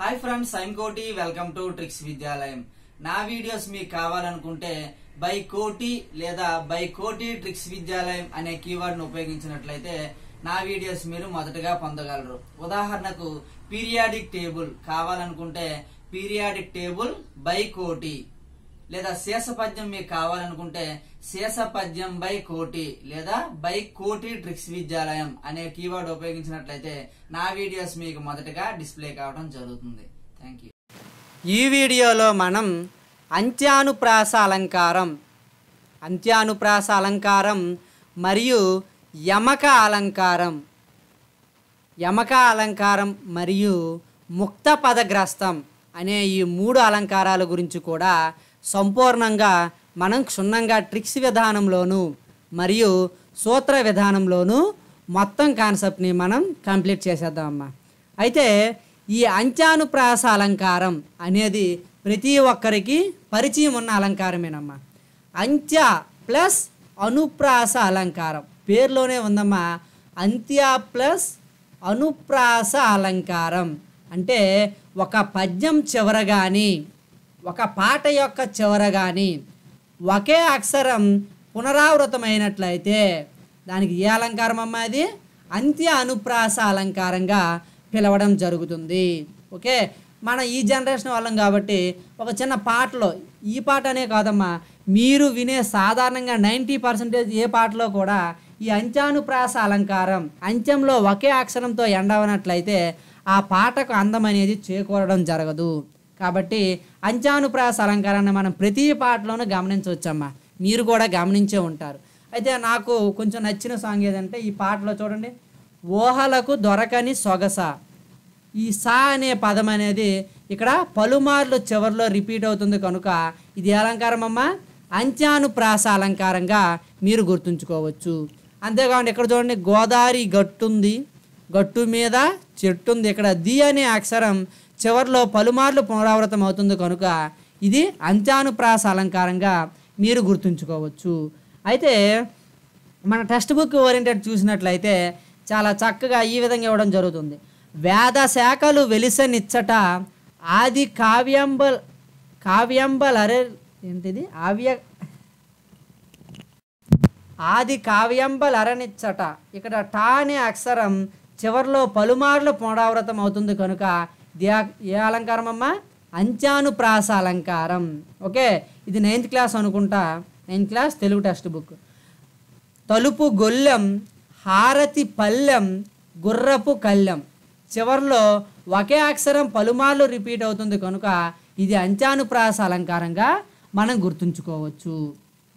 hi friends Koti welcome to tricks Vidyalayam నా videos మీకు కావాలనుకుంటే బై కోటి లేదా బై కోటి ట్రిక్స్ విద్యాలయం అనే కీవర్డ్ను ఉపయోగించినట్లయితే నా వీడియోస్ మీరు మొదటగా పొందగలరు ఉదాహరణకు పీరియాడిక్ టేబుల్ కావాలనుకుంటే పీరియాడిక్ టేబుల్ బై కోటి లేదా శేషపద్యం మీకు కావాలనుకుంటే శేషపద్యం బై కోటి లేదా బై కోటి ట్రిక్స్ విద్యాలయం అనే కీవర్డ్ ఉపయోగించినట్లయితే నా వీడియోస్ మీకు మొదటగా డిస్ప్లే కావడం జరుగుతుంది థ్యాంక్ యూ ఈ వీడియోలో మనం అంత్యానుప్రాస అలంకారం అంత్యానుప్రాస అలంకారం మరియు యమక అలంకారం యమక అలంకారం మరియు ముక్త పదగ్రస్తం అనే ఈ మూడు అలంకారాల గురించి కూడా సంపూర్ణంగా మనం క్షుణ్ణంగా ట్రిక్స్ విధానంలోను మరియు సూత్ర విధానంలోను మొత్తం కాన్సెప్ట్ని మనం కంప్లీట్ చేసేద్దామమ్మా అయితే ఈ అంచానుప్రాస అలంకారం అనేది ప్రతి ఒక్కరికి పరిచయం ఉన్న అలంకారమేనమ్మా అంత్య ప్లస్ అనుప్రాస అలంకారం పేరులోనే ఉందమ్మా అంత్య ప్లస్ అనుప్రాస అలంకారం అంటే ఒక పద్యం చివర కానీ ఒక పాట యొక్క చివర కానీ ఒకే అక్షరం పునరావృతమైనట్లయితే దానికి ఏ అలంకారం అమ్మా అది అంత్య అనుప్రాస అలంకారంగా పిలవడం జరుగుతుంది ఓకే మన ఈ జనరేషన్ వాళ్ళం కాబట్టి ఒక చిన్న పాటలో ఈ పాట అనే కాదమ్మా మీరు వినే సాధారణంగా నైంటీ పర్సెంటేజ్ ఏ పాటలో కూడా ఈ అంత్యానుప్రాస అలంకారం అంత్యంలో ఒకే అక్షరంతో ఎండవనట్లయితే ఆ పాటకు అందం అనేది చేకూరడం జరగదు కాబట్టి అంచానుప్రాస అలంకారాన్ని మనం ప్రతి పాటలోనూ గమనించవచ్చమ్మా మీరు కూడా గమనించే ఉంటారు అయితే నాకు కొంచెం నచ్చిన సాంగ్ ఏదంటే ఈ పాటలో చూడండి ఊహలకు దొరకని సొగస ఈ సా అనే పదం అనేది ఇక్కడ పలుమార్లు చివరిలో రిపీట్ అవుతుంది కనుక ఇది అలంకారం అమ్మ అంచానుప్రాస అలంకారంగా మీరు గుర్తుంచుకోవచ్చు అంతేకాకుండా ఇక్కడ చూడండి గోదావరి గట్టుంది గట్టు మీద చెట్టుంది ఇక్కడ ది అనే అక్షరం చివరిలో పలుమార్లు పునరావృతం అవుతుంది కనుక ఇది అంత్యానుప్రాస అలంకారంగా మీరు గుర్తుంచుకోవచ్చు అయితే మన టెక్స్ట్ బుక్ ఓరియంటెడ్ చూసినట్లయితే చాలా చక్కగా ఈ విధంగా ఇవ్వడం జరుగుతుంది వేద శాఖలు వెలిసనిచ్చట ఆది కావ్యంబల్ కావ్యంబల్ అరే ఏంటిది ఆవ్య ఆది కావ్యంబల్ అరనిచ్చట ఇక్కడ టా అనే అక్షరం చివరిలో పలుమార్లు పునరావృతం అవుతుంది కనుక దియా ఏ అలంకారం అమ్మా అంచానుప్రాస అలంకారం ఓకే ఇది నైన్త్ క్లాస్ అనుకుంటా ninth class Telugu text book తలుపు గొల్లెం హారతి పల్లెం గుర్రపు కళ్ళెం చివరిలో ఒకే అక్షరం పలుమార్లు రిపీట్ అవుతుంది కనుక ఇది అంచానుప్రాస అలంకారంగా మనం గుర్తుంచుకోవచ్చు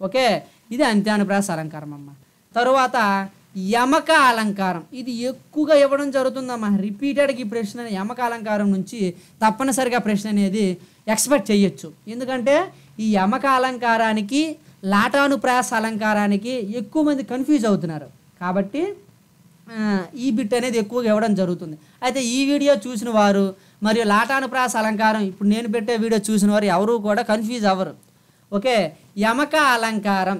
ఓకే ఇది అంత్యానుప్రాస అలంకారం అమ్మ తరువాత యమక అలంకారం ఇది ఎక్కువగా ఇవ్వడం జరుగుతుందమ్మా రిపీటెడ్గా ఈ ప్రశ్న యమక అలంకారం నుంచి తప్పనిసరిగా ప్రశ్న అనేది ఎక్స్పెక్ట్ చేయొచ్చు ఎందుకంటే ఈ యమక అలంకారానికి లాటానుప్రాస అలంకారానికి ఎక్కువ మంది కన్ఫ్యూజ్ అవుతున్నారు కాబట్టి ఈ బిట్ అనేది ఎక్కువగా ఇవ్వడం జరుగుతుంది అయితే ఈ వీడియో చూసిన వారు మరియు లాటానుప్రాస అలంకారం ఇప్పుడు నేను పెట్టే వీడియో చూసిన వారు ఎవరు కూడా కన్ఫ్యూజ్ అవ్వరు ఓకే యమక అలంకారం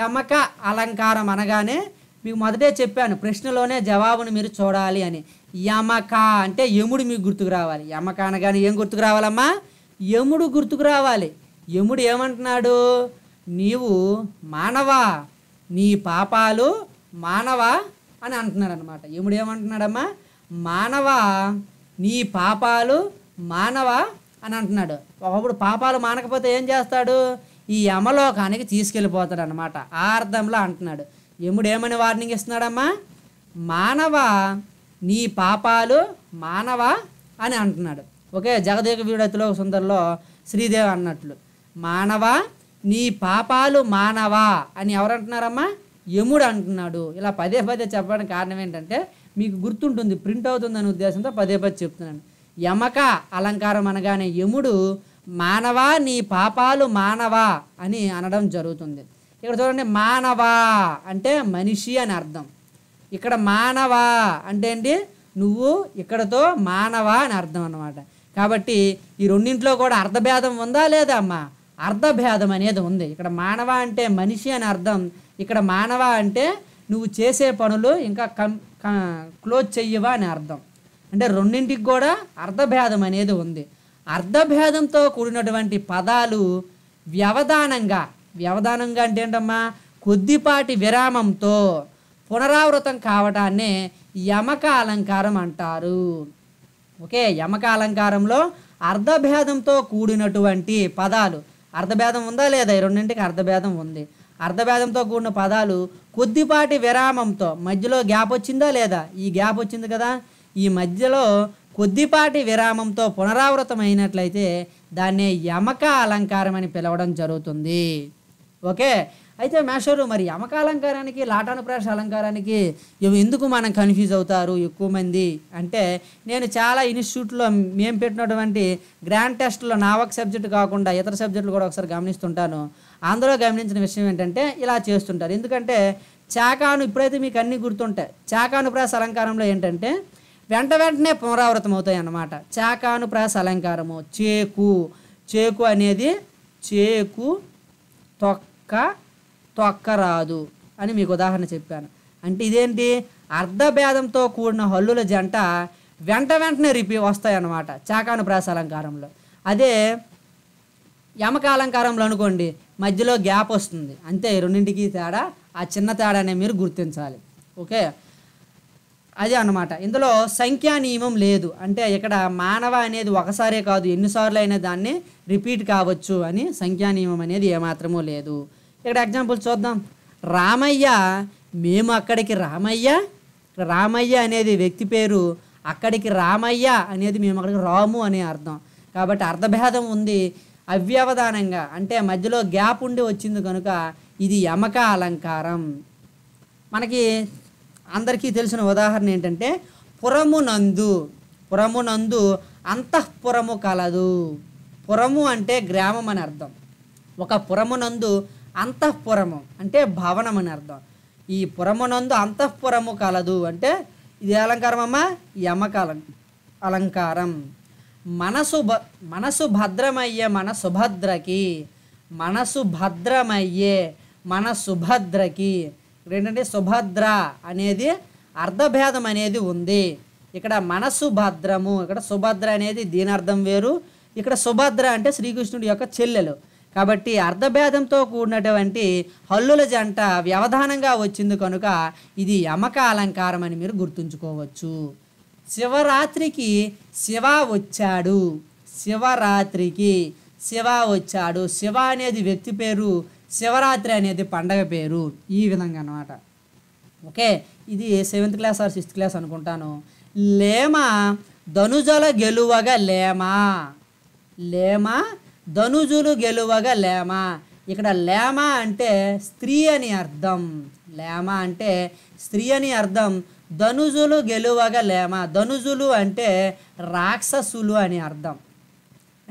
యమక అలంకారం అనగానే మీకు మొదటే చెప్పాను ప్రశ్నలోనే జవాబును మీరు చూడాలి అని యమక అంటే యముడు మీకు గుర్తుకు రావాలి యమక అనగానే ఏం గుర్తుకు రావాలమ్మా యముడు గుర్తుకు రావాలి యముడు ఏమంటున్నాడు నీవు మానవా నీ పాపాలు మానవా అని అంటున్నాడు అనమాట యముడు ఏమంటున్నాడమ్మా మానవా నీ పాపాలు మానవా అని అంటున్నాడు ఒకప్పుడు పాపాలు మానకపోతే ఏం చేస్తాడు ఈ యమలోకానికి తీసుకెళ్ళిపోతాడు అనమాట ఆ అర్థంలో అంటున్నాడు యముడు ఏమని వార్నింగ్ ఇస్తున్నాడమ్మా మానవ నీ పాపాలు మానవ అని అంటున్నాడు ఓకే జగదేక వీడతిలో సుందరలో శ్రీదేవి అన్నట్లు మానవ నీ పాపాలు మానవ అని ఎవరు అంటున్నారమ్మా యముడు అంటున్నాడు ఇలా పదే పదే చెప్పడానికి కారణం ఏంటంటే మీకు గుర్తుంటుంది ప్రింట్ అవుతుందనే ఉద్దేశంతో పదే పదే చెప్తున్నాను యమక అలంకారం అనగానే యముడు మానవ నీ పాపాలు మానవా అని అనడం జరుగుతుంది ఇక్కడ చూడండి మానవా అంటే మనిషి అని అర్థం ఇక్కడ మానవా అంటే ఏంటి నువ్వు ఇక్కడతో మానవా అని అర్థం అనమాట కాబట్టి ఈ రెండింట్లో కూడా అర్థభేదం ఉందా లేదా అమ్మా అర్థభేదం అనేది ఉంది ఇక్కడ మానవ అంటే మనిషి అని అర్థం ఇక్కడ మానవ అంటే నువ్వు చేసే పనులు ఇంకా కం క్లోజ్ చెయ్యవా అని అర్థం అంటే రెండింటికి కూడా అర్థభేదం అనేది ఉంది అర్థభేదంతో కూడినటువంటి పదాలు వ్యవధానంగా వ్యవధానంగా అంటే ఏంటమ్మా కొద్దిపాటి విరామంతో పునరావృతం కావటాన్నే యమక అలంకారం అంటారు ఓకే యమక అలంకారంలో అర్ధభేదంతో కూడినటువంటి పదాలు అర్ధభేదం ఉందా లేదా ఈ రెండింటికి అర్ధభేదం ఉంది అర్ధభేదంతో కూడిన పదాలు కొద్దిపాటి విరామంతో మధ్యలో గ్యాప్ వచ్చిందా లేదా ఈ గ్యాప్ వచ్చింది కదా ఈ మధ్యలో కొద్దిపాటి విరామంతో పునరావృతం అయినట్లయితే దాన్నే యమక అలంకారం అని పిలవడం జరుగుతుంది ఓకే అయితే మేషరు మరి యమక అలంకారానికి లాటానుప్రాష అలంకారానికి ఇవి ఎందుకు మనం కన్ఫ్యూజ్ అవుతారు ఎక్కువ మంది అంటే నేను చాలా ఇన్స్టిట్యూట్లో మేము పెట్టినటువంటి గ్రాండ్ టెస్ట్లో నా ఒక సబ్జెక్ట్ కాకుండా ఇతర సబ్జెక్టులు కూడా ఒకసారి గమనిస్తుంటాను అందులో గమనించిన విషయం ఏంటంటే ఇలా చేస్తుంటారు ఎందుకంటే చాకాను ఇప్పుడైతే మీకు అన్నీ గుర్తుంటాయి చాకానుప్రాస అలంకారంలో ఏంటంటే వెంట వెంటనే పునరావృతం అవుతాయి అన్నమాట చాకానుప్రాస అలంకారము చేకు చేకు అనేది చేకు తొక్క తొక్క తొక్క రాదు అని మీకు ఉదాహరణ చెప్పాను అంటే ఇదేంటి అర్ధభేదంతో కూడిన హల్లుల జంట వెంట వెంటనే రిపీ వస్తాయన్నమాట చాకాను ప్రాస అలంకారంలో అదే యమక అలంకారంలో అనుకోండి మధ్యలో గ్యాప్ వస్తుంది అంతే రెండింటికి తేడా ఆ చిన్న తేడానే మీరు గుర్తించాలి ఓకే అదే అనమాట ఇందులో సంఖ్యా నియమం లేదు అంటే ఇక్కడ మానవ అనేది ఒకసారే కాదు ఎన్నిసార్లు అయినా దాన్ని రిపీట్ కావచ్చు అని సంఖ్యా నియమం అనేది ఏమాత్రమూ లేదు ఇక్కడ ఎగ్జాంపుల్ చూద్దాం రామయ్య మేము అక్కడికి రామయ్య రామయ్య అనేది వ్యక్తి పేరు అక్కడికి రామయ్య అనేది మేము అక్కడికి రాము అనే అర్థం కాబట్టి అర్థభేదం ఉంది అవ్యవధానంగా అంటే మధ్యలో గ్యాప్ ఉండి వచ్చింది కనుక ఇది యమక అలంకారం మనకి అందరికీ తెలిసిన ఉదాహరణ ఏంటంటే పురమునందు పురమునందు అంతఃపురము కలదు పురము అంటే గ్రామం అని అర్థం ఒక పురమునందు అంతఃపురము అంటే భవనం అని అర్థం ఈ పురమునందు అంతఃపురము కలదు అంటే ఇది అలంకారం అమ్మా యమకాలం అలంకారం మనసు భ మనసు భద్రమయ్యే మన సుభద్రకి మనసు భద్రమయ్యే మన సుభద్రకి ఏంటంటే సుభద్ర అనేది అర్థభేదం అనేది ఉంది ఇక్కడ మనసు భద్రము ఇక్కడ సుభద్ర అనేది దీని అర్థం వేరు ఇక్కడ సుభద్ర అంటే శ్రీకృష్ణుడి యొక్క చెల్లెలు కాబట్టి అర్ధభేదంతో కూడినటువంటి హల్లుల జంట వ్యవధానంగా వచ్చింది కనుక ఇది యమక అలంకారం అని మీరు గుర్తుంచుకోవచ్చు శివరాత్రికి శివ వచ్చాడు శివరాత్రికి శివ వచ్చాడు శివ అనేది వ్యక్తి పేరు శివరాత్రి అనేది పండగ పేరు ఈ విధంగా అనమాట ఓకే ఇది seventh class or sixth class అనుకుంటాను లేమ ధనుజల గెలువగా లేమా లేమ ధనుజులు గెలువగ లేమ ఇక్కడ లేమ అంటే స్త్రీ అని అర్థం లేమ అంటే స్త్రీ అని అర్థం ధనుజులు గెలువగ లేమ ధనుజులు అంటే రాక్షసులు అని అర్థం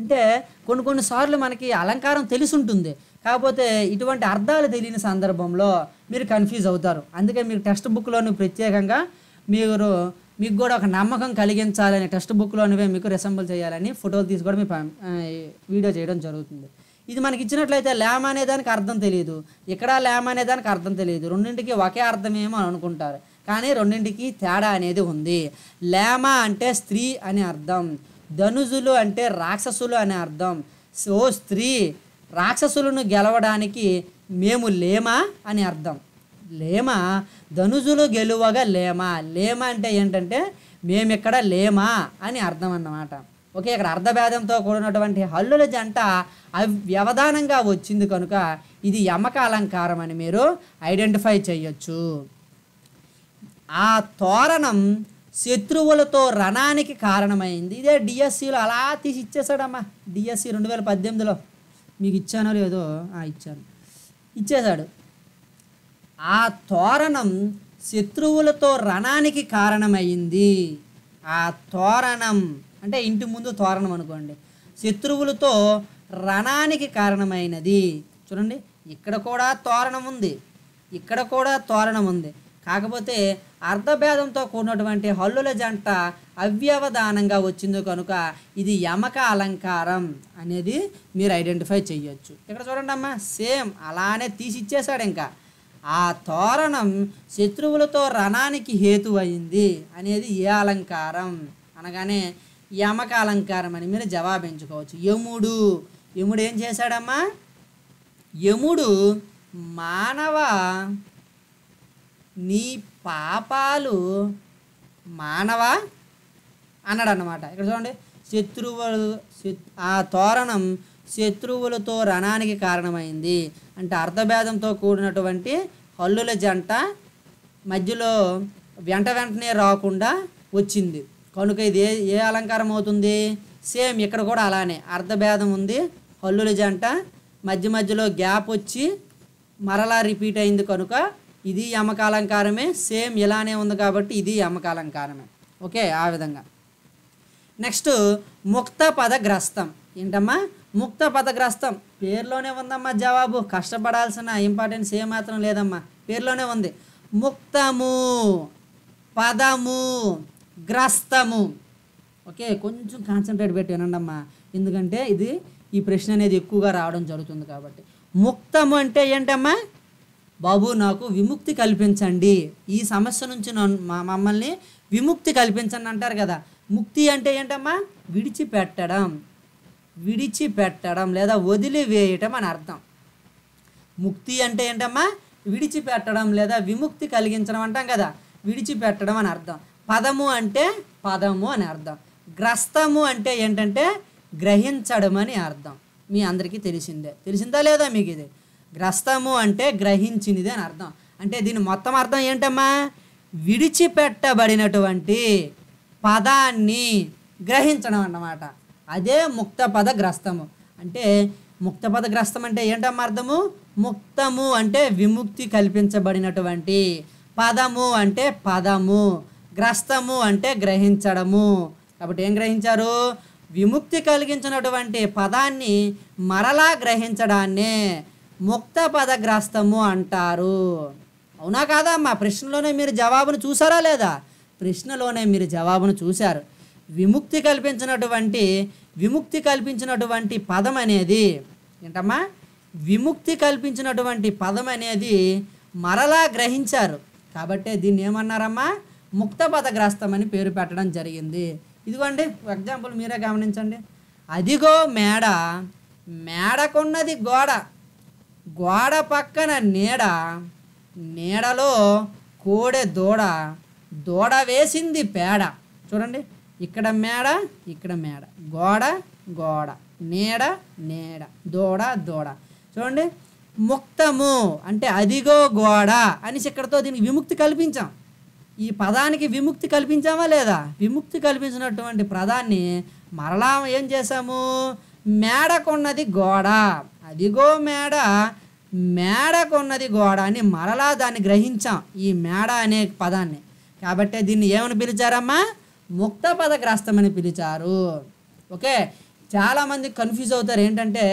అంటే కొన్ని కొన్నిసార్లు మనకి అలంకారం తెలిసి ఉంటుంది కాకపోతే ఇటువంటి అర్థాలు తెలియని సందర్భంలో మీరు కన్ఫ్యూజ్ అవుతారు అందుకే మీరు టెక్స్ట్ బుక్లోను ప్రత్యేకంగా మీరు మీకు కూడా ఒక నమ్మకం కలిగించాలని టెక్స్ట్ బుక్లోనివే మీకు రెసెంబుల్ చేయాలని ఫోటోలు తీసి కూడా మీ వీడియో చేయడం జరుగుతుంది ఇది మనకి ఇచ్చినట్లయితే ల్యామ్ అనే దానికి అర్థం తెలియదు ఇక్కడ ల్యామ్ అనే దానికి అర్థం తెలియదు రెండింటికి ఒకే అర్థమేమో అనుకుంటారు కానీ రెండింటికి తేడా అనేది ఉంది లేమ అంటే స్త్రీ అనే అర్థం ధనుజులు అంటే రాక్షసులు అనే అర్థం సో స్త్రీ రాక్షసులను గెలవడానికి మేము లేమా అని అర్థం లేమ ధనుజులు గెలువగా లేమ లేమ అంటే ఏంటంటే మేమిక్కడ లేమా అని అర్థం అన్నమాట ఓకే ఇక్కడ అర్ధభేదంతో కూడినటువంటి హల్లుల జంట వ్యవధానంగా వచ్చింది కనుక ఇది యమక అలంకారం అని మీరు ఐడెంటిఫై చేయొచ్చు ఆ తోరణం శత్రువులతో రణానికి కారణమైంది ఇదే డిఎస్సిలో అలా తీసి ఇచ్చేశాడమ్మా డిఎస్సి రెండు వేల పద్దెనిమిదిలో మీకు ఇచ్చానో లేదో ఇచ్చాను ఇచ్చేశాడు ఆ తోరణం శత్రువులతో రణానికి కారణమైంది ఆ తోరణం అంటే ఇంటి ముందు తోరణం అనుకోండి శత్రువులతో రణానికి కారణమైనది చూడండి ఇక్కడ కూడా తోరణం ఉంది ఇక్కడ కూడా తోరణం ఉంది కాకపోతే అర్ధభేదంతో కూడినటువంటి హల్లుల జంట అవ్యవధానంగా వచ్చింది కనుక ఇది యమక అలంకారం అనేది మీరు ఐడెంటిఫై చేయొచ్చు ఇక్కడ చూడండి అమ్మా సేమ్ అలానే తీసిచ్చేశాడు ఇంకా ఆ తోరణం శత్రువులతో రణానికి హేతువైంది అనేది ఏ అలంకారం అనగానే యమక అలంకారం అని మీరు జవాబు ఎంచుకోవచ్చు యముడు యముడు ఏం చేశాడమ్మా యముడు మానవ నీ పాపాలు మానవ అన్నాడు అనమాట ఇక్కడ చూడండి శత్రువులు ఆ తోరణం శత్రువులతో రణానికి కారణమైంది అంటే అర్థభేదంతో కూడినటువంటి హల్లుల జంట మధ్యలో వెంట వెంటనే రాకుండా వచ్చింది కనుక ఇది ఏ ఏ అలంకారం అవుతుంది సేమ్ ఇక్కడ కూడా అలానే అర్థభేదం ఉంది హల్లుల జంట మధ్య మధ్యలో గ్యాప్ వచ్చి మరలా రిపీట్ అయింది కనుక ఇది యమకాలంకారమే సేమ్ ఇలానే ఉంది కాబట్టి ఇది యమకాలంకారమే ఓకే ఆ విధంగా నెక్స్ట్ ముక్త పదగ్రస్తం ఏంటమ్మా ముక్త పథగ్రస్తం పేరులోనే ఉందమ్మా జవాబు కష్టపడాల్సిన ఇంపార్టెన్స్ ఏమాత్రం లేదమ్మా పేరులోనే ఉంది ముక్తము పదము గ్రస్తము ఓకే కొంచెం కాన్సన్ట్రేట్ పెట్టి వినండమ్మా ఎందుకంటే ఇది ఈ ప్రశ్న అనేది ఎక్కువగా రావడం జరుగుతుంది కాబట్టి ముక్తము అంటే ఏంటమ్మా బాబు నాకు విముక్తి కల్పించండి ఈ సమస్య నుంచి మమ్మల్ని విముక్తి కల్పించండి అంటారు కదా ముక్తి అంటే ఏంటమ్మా విడిచిపెట్టడం విడిచిపెట్టడం లేదా వదిలివేయటం అని అర్థం ముక్తి అంటే ఏంటమ్మా విడిచిపెట్టడం లేదా విముక్తి కలిగించడం అంటాం కదా విడిచిపెట్టడం అని అర్థం పదము అంటే పదము అని అర్థం గ్రస్తము అంటే ఏంటంటే గ్రహించడం అని అర్థం మీ అందరికీ తెలిసిందే తెలిసిందా లేదా మీకు ఇది గ్రస్తము అంటే గ్రహించినది అని అర్థం అంటే దీని మొత్తం అర్థం ఏంటమ్మా విడిచిపెట్టబడినటువంటి పదాన్ని గ్రహించడం అన్నమాట అదే ముక్తపద గ్రస్తము అంటే ముక్తపద గ్రస్తం అంటే ఏంటమ్మ అర్థము ముక్తము అంటే విముక్తి కల్పించబడినటువంటి పదము అంటే పదము గ్రస్తము అంటే గ్రహించడము కాబట్టి ఏం గ్రహించారు విముక్తి కలిగించినటువంటి పదాన్ని మరలా గ్రహించడాన్నే ముక్త పద గ్రస్తము అంటారు అవునా కాదా మా ప్రశ్నలోనే మీరు జవాబును చూసారా లేదా ప్రశ్నలోనే మీరు జవాబును చూశారు విముక్తి కల్పించినటువంటి విముక్తి కల్పించినటువంటి పదం అనేది ఏంటమ్మా విముక్తి కల్పించినటువంటి పదం అనేది మరలా గ్రహించారు కాబట్టే దీన్ని ఏమన్నారమ్మా ముక్తపదగ్రస్తం అని పేరు పెట్టడం జరిగింది ఇదిగోండి ఎగ్జాంపుల్ మీరే గమనించండి అదిగో మేడ మేడకున్నది గోడ గోడ పక్కన నీడ నీడలో కోడె దూడ దూడ వేసింది పేడ చూడండి ఇక్కడ మేడ ఇక్కడ మేడ గోడ గోడ నీడ నీడ దూడ దూడ చూడండి ముక్తము అంటే అదిగో గోడ అనేసి ఇక్కడతో దీనికి విముక్తి కల్పించాం ఈ పదానికి విముక్తి కల్పించామా లేదా విముక్తి కల్పించినటువంటి ప్రదాన్ని మరలా ఏం చేశాము మేడకున్నది గోడ అదిగో మేడ మేడకున్నది గోడ అని మరలా దాన్ని గ్రహించాం ఈ మేడ అనే పదాన్ని కాబట్టి దీన్ని ఏమని పిలిచారమ్మా ముక్తపద గ్రాస్తమని పిలిచారు ఓకే చాలామంది కన్ఫ్యూజ్ అవుతారు ఏంటంటే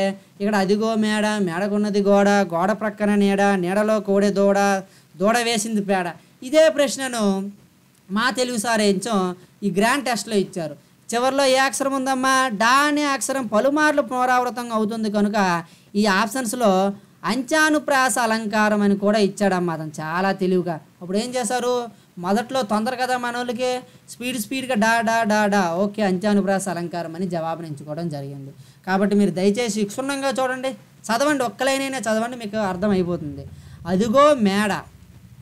ఇక్కడ అదిగో మేడ మేడకున్నది గోడ గోడ ప్రక్కన నీడ నీడలో కోడే దూడ దూడ వేసింది పేడ ఇదే ప్రశ్నను మా తెలుగు సార్ ఏంచో ఈ గ్రాండ్ టెస్ట్లో ఇచ్చారు చివరిలో ఏ అక్షరం ఉందమ్మా డా అనే అక్షరం పలుమార్లు పునరావృతంగా అవుతుంది కనుక ఈ ఆప్షన్స్లో అంచానుప్రాస అలంకారం అని కూడా ఇచ్చాడమ్మా అతను చాలా తెలివిగా అప్పుడు ఏం చేశారు మొదట్లో తొందర కదా మన వాళ్ళకి స్పీడ్ స్పీడ్గా డా డా డా డా ఓకే అంత్యానుప్రాస అలంకారం అని జవాబు ఎంచుకోవడం జరిగింది కాబట్టి మీరు దయచేసి క్షుణ్ణంగా చూడండి చదవండి ఒక్కలైనా చదవండి మీకు అర్థమైపోతుంది అదిగో మేడ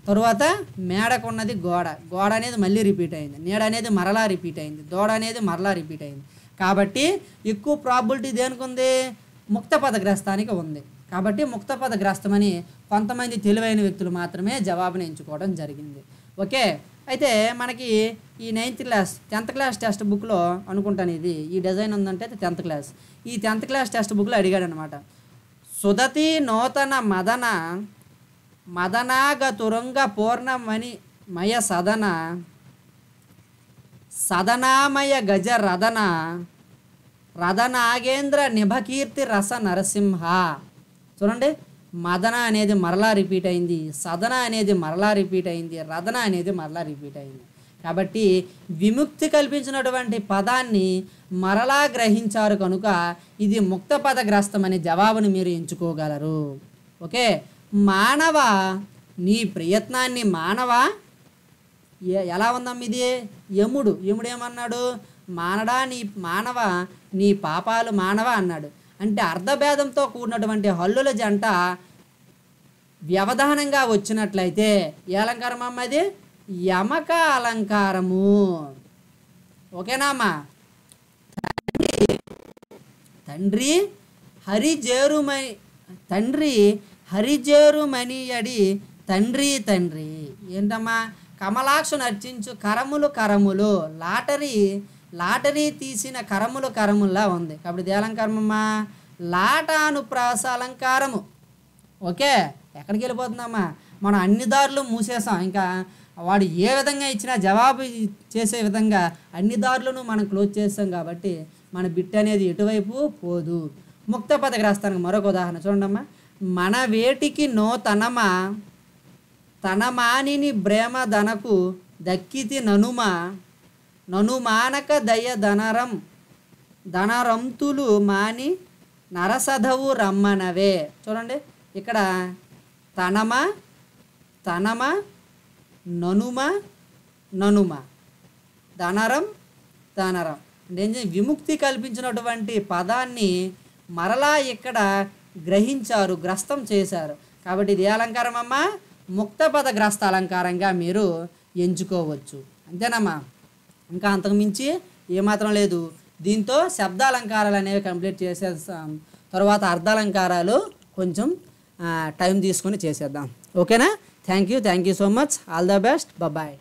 తరువాత మేడకున్నది గోడ గోడ అనేది మళ్ళీ రిపీట్ అయింది నీడ అనేది మరలా రిపీట్ అయింది దోడ అనేది మరలా రిపీట్ అయింది కాబట్టి ఎక్కువ ప్రాబిలిటీ దేనికి ఉంది ముక్త పదగ్రస్తానికి ఉంది కాబట్టి ముక్త పదగ్రస్తమని కొంతమంది తెలివైన వ్యక్తులు మాత్రమే జవాబును ఎంచుకోవడం జరిగింది ఓకే అయితే మనకి ఈ ninth class tenth class test బుక్లో అనుకుంటాను ఇది ఈ డిజైన్ ఉందంటే టెన్త్ క్లాస్ ఈ టెన్త్ క్లాస్ టెస్ట్ బుక్లో అడిగాడు అనమాట సుదతి నూతన మదన మదనాగ తురంగ పూర్ణమణి మయ సదన సదనామయ గజ రదన రదనాగేంద్ర నిభకీర్తి రస నరసింహ చూడండి మదన అనేది మరలా రిపీట్ అయింది సదన అనేది మరలా రిపీట్ అయింది రదన అనేది మరలా రిపీట్ అయింది కాబట్టి విముక్తి కల్పించినటువంటి పదాన్ని మరలా గ్రహించారు కనుక ఇది ముక్త పదగ్రస్తం అనే జవాబును మీరు ఎంచుకోగలరు ఓకే మానవ నీ ప్రయత్నాన్ని మానవ ఎలా ఉందాం ఇది యముడు యముడు ఏమన్నాడు మానడా నీ మానవ నీ పాపాలు మానవ అన్నాడు అంటే అర్ధభేదంతో కూడినటువంటి హల్లుల జంట వ్యవధానంగా వచ్చినట్లయితే ఏ అలంకారం అమ్మ అది యమక అలంకారము ఓకేనా అమ్మా తండ్రి హరిజేరుమణి తండ్రి హరిజేరుమణియడి తండ్రి తండ్రి ఏంటమ్మా కమలాక్ష నర్చించు కరములు కరములు లాటరీ లాటరీ తీసిన కరములు కరముల్లా ఉంది కాబట్టి ఇది అలంకారమమ్మా లాటానుప్రాస అలంకారము ఓకే ఎక్కడికి వెళ్ళిపోతుందమ్మా మనం అన్ని దారులు మూసేసాం ఇంకా వాడు ఏ విధంగా ఇచ్చినా జవాబు చేసే విధంగా అన్ని దారులను మనం క్లోజ్ చేస్తాం కాబట్టి మన బిట్ అనేది ఎటువైపు పోదు ముక్త పథక రాస్తానికి మరొక ఉదాహరణ చూడండమ్మా మన వేటికి నో తనమా తనమానిని ప్రేమ దనకు దక్కితి ననుమా ననుమానక దయ ధనరం ధనరంతులు మాని నరసధవు రమ్మనవే చూడండి ఇక్కడ తనమ తనమ ననుమ ననుమ ధనరం ధనరం అంటే విముక్తి కల్పించినటువంటి పదాన్ని మరలా ఇక్కడ గ్రహించారు గ్రస్తం చేశారు కాబట్టి ఇది అలంకారం అమ్మా ముక్త గ్రస్త అలంకారంగా మీరు ఎంచుకోవచ్చు అంతేనమ్మా ఇంకా అంతకుమించి ఏమాత్రం లేదు దీంతో శబ్దాలంకారాలు అనేవి కంప్లీట్ చేసేస్తాం తర్వాత అర్ధాలంకారాలు కొంచెం టైం తీసుకొని చేసేద్దాం ఓకేనా thank you thank you so much all the best bye